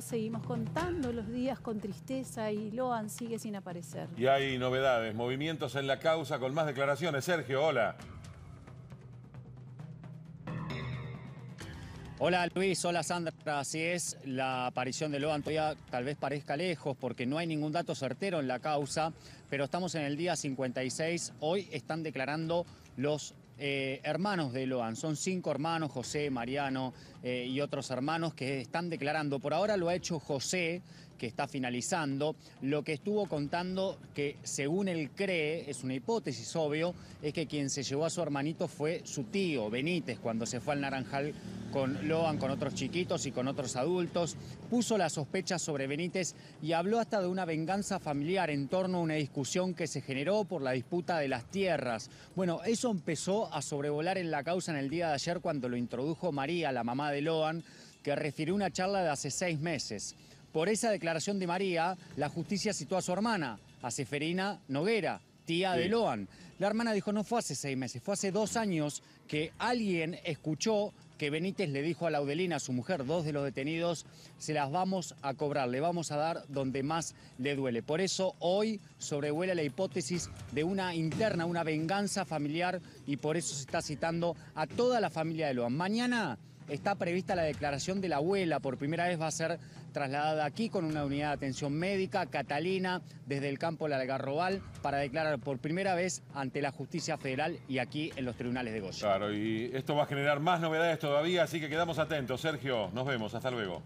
seguimos contando los días con tristeza y Loan sigue sin aparecer. Y hay novedades, movimientos en la causa con más declaraciones. Sergio, hola. Hola Luis, hola Sandra, así es, la aparición de Loan todavía tal vez parezca lejos porque no hay ningún dato certero en la causa, pero estamos en el día 56, hoy están declarando los eh, hermanos de Loan. Son cinco hermanos, José, Mariano eh, y otros hermanos que están declarando. Por ahora lo ha hecho José, que está finalizando. Lo que estuvo contando, que según él cree, es una hipótesis obvio, es que quien se llevó a su hermanito fue su tío, Benítez, cuando se fue al Naranjal con Loan, con otros chiquitos y con otros adultos. Puso la sospecha sobre Benítez y habló hasta de una venganza familiar en torno a una discusión que se generó por la disputa de las tierras. Bueno, es eso empezó a sobrevolar en la causa en el día de ayer cuando lo introdujo María, la mamá de Loan, que refirió una charla de hace seis meses. Por esa declaración de María, la justicia citó a su hermana, a Seferina Noguera, tía de Loan. La hermana dijo, no fue hace seis meses, fue hace dos años que alguien escuchó que Benítez le dijo a Laudelina, a su mujer, dos de los detenidos, se las vamos a cobrar, le vamos a dar donde más le duele. Por eso hoy sobrevuela la hipótesis de una interna, una venganza familiar y por eso se está citando a toda la familia de Loan. Mañana está prevista la declaración de la abuela. Por primera vez va a ser trasladada aquí con una unidad de atención médica, Catalina, desde el campo de Algarrobal, para declarar por primera vez ante la justicia federal y aquí en los tribunales de Goya. Claro, y esto va a generar más novedades todavía, así que quedamos atentos. Sergio, nos vemos. Hasta luego.